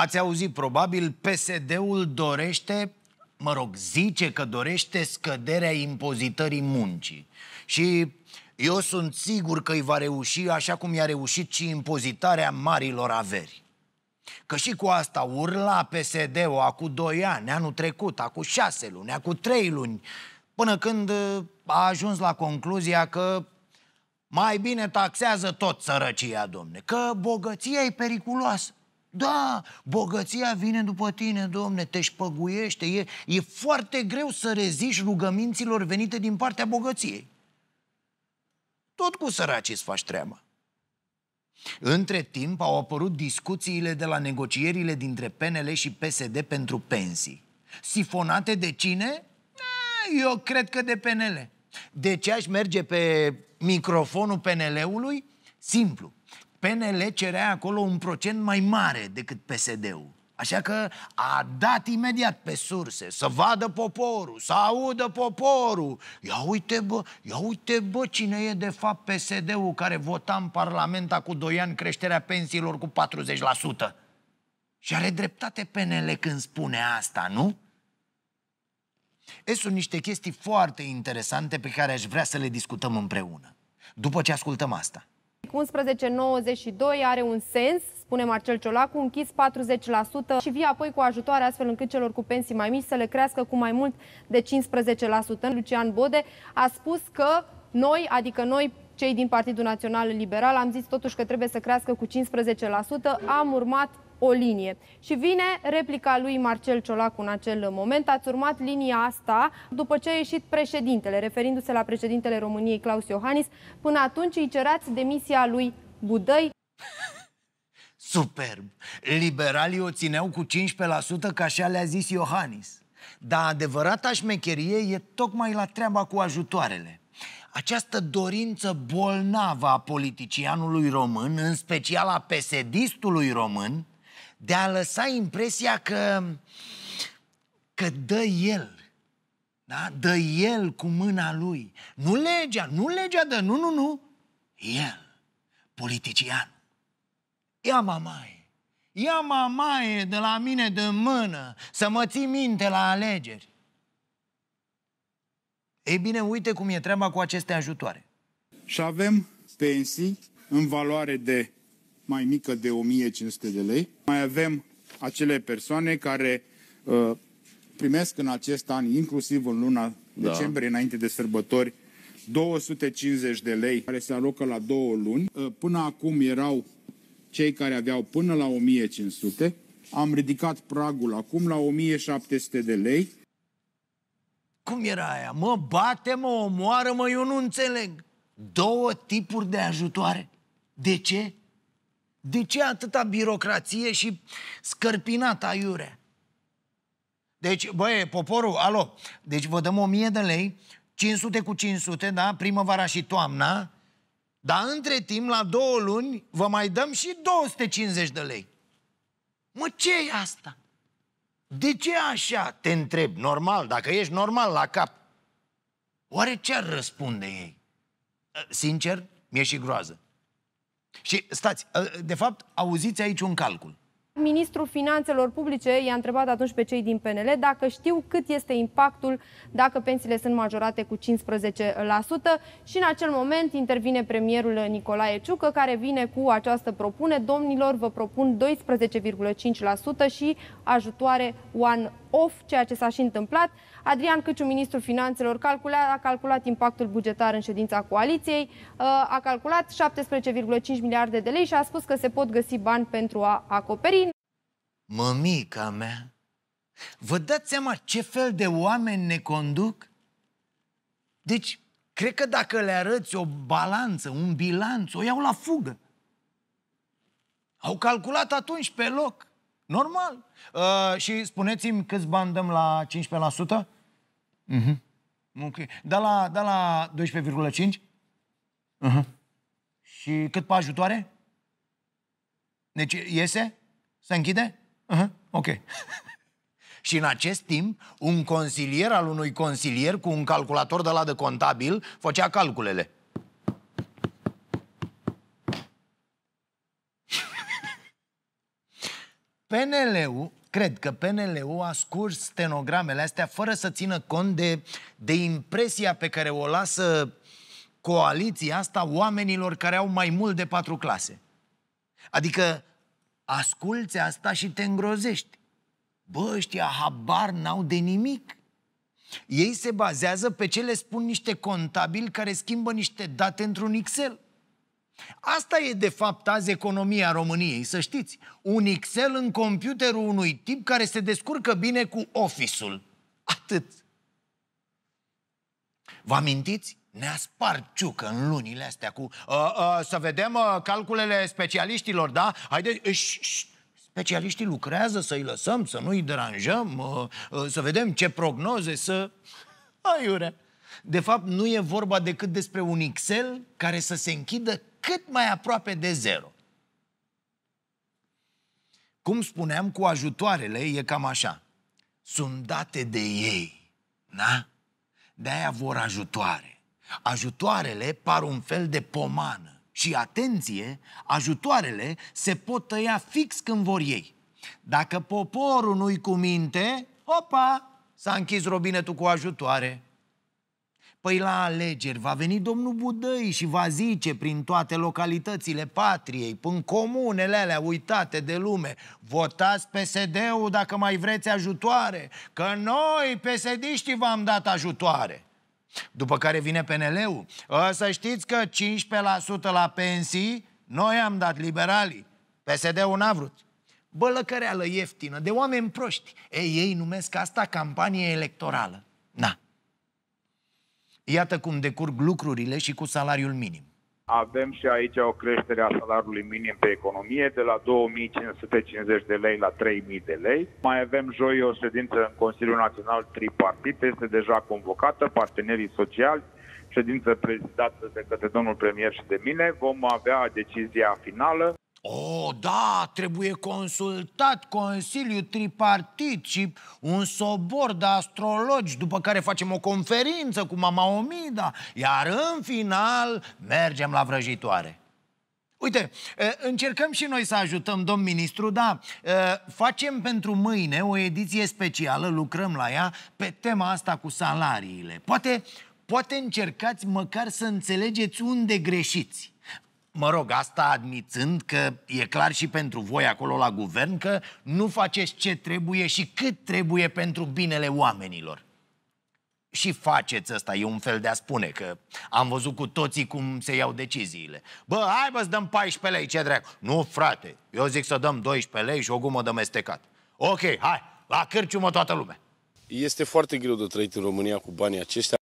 Ați auzit probabil, PSD-ul dorește, mă rog, zice că dorește scăderea impozitării muncii. Și eu sunt sigur că îi va reuși așa cum i-a reușit și impozitarea marilor averi. Că și cu asta urla PSD-ul acum 2 ani, anul trecut, acum 6 luni, acum 3 luni, până când uh, a ajuns la concluzia că mai bine taxează tot sărăcia, domne, că bogăția e periculoasă. Da, bogăția vine după tine, domne, te șpăguiește. E, e foarte greu să reziști rugăminților venite din partea bogăției. Tot cu săracii îți faci treaba. Între timp au apărut discuțiile de la negocierile dintre PNL și PSD pentru pensii. Sifonate de cine? Eh, eu cred că de PNL. De deci ce aș merge pe microfonul PNL-ului? Simplu. PNL cerea acolo un procent mai mare decât PSD-ul. Așa că a dat imediat pe surse, să vadă poporul, să audă poporul. Ia uite, bă, ia uite, bă, cine e de fapt PSD-ul care vota în Parlament cu 2 ani creșterea pensiilor cu 40%. Și are dreptate PNL când spune asta, nu? E, sunt niște chestii foarte interesante pe care aș vrea să le discutăm împreună. După ce ascultăm asta. 1192 are un sens, spune Marcel Ciolacu, închis 40% și vii apoi cu ajutoare astfel încât celor cu pensii mai mici să le crească cu mai mult de 15%. Lucian Bode a spus că noi, adică noi cei din Partidul Național Liberal, am zis totuși că trebuie să crească cu 15%, am urmat o linie. Și vine replica lui Marcel Ciolacu în acel moment. Ați urmat linia asta după ce a ieșit președintele, referindu-se la președintele României Claus Iohannis. Până atunci îi cerați demisia lui Budăi. Superb! Liberalii o țineau cu 15% ca așa le-a zis Iohannis. Dar adevărata șmecherie e tocmai la treaba cu ajutoarele. Această dorință bolnavă a politicianului român, în special a pesedistului român, de a lăsa impresia că, că dă el. Da? Dă el cu mâna lui. Nu legea, nu legea dă, nu, nu, nu. El, politician. Ia mamaie, ia mamaie de la mine de mână să mă ții minte la alegeri. Ei bine, uite cum e treaba cu aceste ajutoare. Și avem pensii în valoare de mai mică de 1500 de lei. Mai avem acele persoane care uh, primesc în acest an, inclusiv în luna da. decembrie, înainte de sărbători, 250 de lei, care se alocă la două luni. Uh, până acum erau cei care aveau până la 1500. Am ridicat pragul acum la 1700 de lei. Cum era aia? Mă bate, mă omoară, mă, eu nu înțeleg. Două tipuri de ajutoare. De ce? De ce atâta birocrație și scărpinat aiure? Deci, băie, poporul, alo, deci vă dăm 1000 de lei, 500 cu 500, da, primăvara și toamna, dar între timp, la două luni, vă mai dăm și 250 de lei. Mă, ce e asta? De ce așa, te întreb, normal, dacă ești normal la cap? Oare ce ar răspunde ei? Sincer, mi-e și groază. Și stați, ă, de fapt, auziți aici un calcul. Ministrul Finanțelor Publice i-a întrebat atunci pe cei din PNL dacă știu cât este impactul dacă pensiile sunt majorate cu 15% și în acel moment intervine premierul Nicolae Ciucă care vine cu această propune. Domnilor, vă propun 12,5% și ajutoare one off, ceea ce s-a și întâmplat. Adrian Căciu, ministrul finanțelor, calculea, a calculat impactul bugetar în ședința coaliției, uh, a calculat 17,5 miliarde de lei și a spus că se pot găsi bani pentru a acoperi mămica mea, vă dați seama ce fel de oameni ne conduc? Deci, cred că dacă le arăți o balanță, un bilanț, o iau la fugă. Au calculat atunci pe loc. Normal. Uh, și spuneți-mi câți bani dăm la 15%? Mhm. Uh-huh. Okay. Da la, da la 12,5? Uh-huh. Mhm. Și cât pe ajutoare? Deci iese? Se închide? Uh-huh. Ok. și în acest timp, un consilier al unui consilier cu un calculator de la de contabil făcea calculele. PNL-ul, cred că PNL-ul a scurs stenogramele astea fără să țină cont de, de impresia pe care o lasă coaliția asta oamenilor care au mai mult de patru clase. Adică asculți asta și te îngrozești. Bă, ăștia habar n-au de nimic. Ei se bazează pe ce le spun niște contabili care schimbă niște date într-un Excel. Asta e de fapt azi economia României, să știți. Un Excel în computerul unui tip care se descurcă bine cu Office-ul. Atât. Vă amintiți? Ne-a spart ciucă în lunile astea cu... Uh, uh, să vedem uh, calculele specialiștilor, da? Haideți... Uh, specialiștii lucrează, să-i lăsăm, să nu-i deranjăm, uh, uh, să vedem ce prognoze să... Aiure! De fapt, nu e vorba decât despre un Excel care să se închidă cât mai aproape de zero. Cum spuneam, cu ajutoarele e cam așa. Sunt date de ei, da? De-aia vor ajutoare. Ajutoarele par un fel de pomană și, atenție, ajutoarele se pot tăia fix când vor ei. Dacă poporul nu-i cu minte, opa, s-a închis robinetul cu ajutoare. Păi la alegeri va veni domnul Budăi și va zice prin toate localitățile patriei, până comunele alea uitate de lume, votați PSD-ul dacă mai vreți ajutoare, că noi, psd v-am dat ajutoare. După care vine PNL-ul. Ă, să știți că 15% la pensii noi am dat liberalii. PSD-ul n-a vrut. Bă, lăcăreală ieftină, de oameni proști. Ei, ei numesc asta campanie electorală. Na. Iată cum decurg lucrurile și cu salariul minim avem și aici o creștere a salariului minim pe economie de la 2550 de lei la 3000 de lei. Mai avem joi o ședință în Consiliul Național Tripartit, este deja convocată, partenerii sociali, ședință prezidată de către domnul premier și de mine. Vom avea decizia finală o, oh, da, trebuie consultat Consiliu Tripartit și un sobor de astrologi, după care facem o conferință cu Mama Omida, iar în final mergem la vrăjitoare. Uite, încercăm și noi să ajutăm domn ministru, da, facem pentru mâine o ediție specială, lucrăm la ea, pe tema asta cu salariile. Poate, poate încercați măcar să înțelegeți unde greșiți. Mă rog, asta admițând că e clar și pentru voi acolo la guvern că nu faceți ce trebuie și cât trebuie pentru binele oamenilor. Și faceți asta, e un fel de a spune, că am văzut cu toții cum se iau deciziile. Bă, hai bă, să dăm 14 lei, ce dracu? Nu, frate, eu zic să dăm 12 lei și o gumă de mestecat. Ok, hai, la cârciumă toată lumea. Este foarte greu de trăit în România cu banii aceștia.